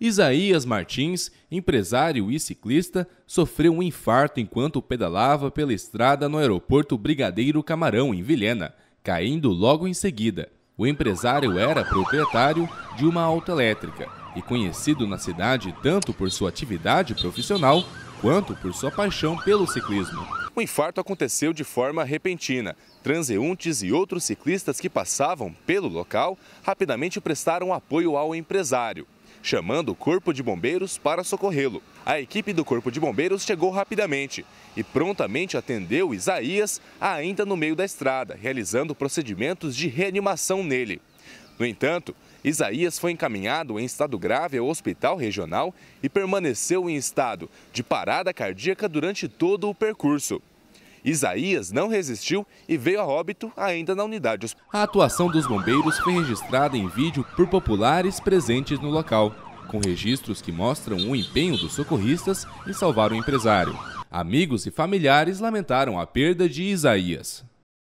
Isaías Martins, empresário e ciclista, sofreu um infarto enquanto pedalava pela estrada no aeroporto Brigadeiro Camarão, em Vilhena, caindo logo em seguida. O empresário era proprietário de uma autoelétrica e conhecido na cidade tanto por sua atividade profissional quanto por sua paixão pelo ciclismo. O infarto aconteceu de forma repentina. Transeuntes e outros ciclistas que passavam pelo local rapidamente prestaram apoio ao empresário chamando o Corpo de Bombeiros para socorrê-lo. A equipe do Corpo de Bombeiros chegou rapidamente e prontamente atendeu Isaías, ainda no meio da estrada, realizando procedimentos de reanimação nele. No entanto, Isaías foi encaminhado em estado grave ao hospital regional e permaneceu em estado de parada cardíaca durante todo o percurso. Isaías não resistiu e veio a óbito ainda na unidade. A atuação dos bombeiros foi registrada em vídeo por populares presentes no local, com registros que mostram o empenho dos socorristas em salvar o empresário. Amigos e familiares lamentaram a perda de Isaías.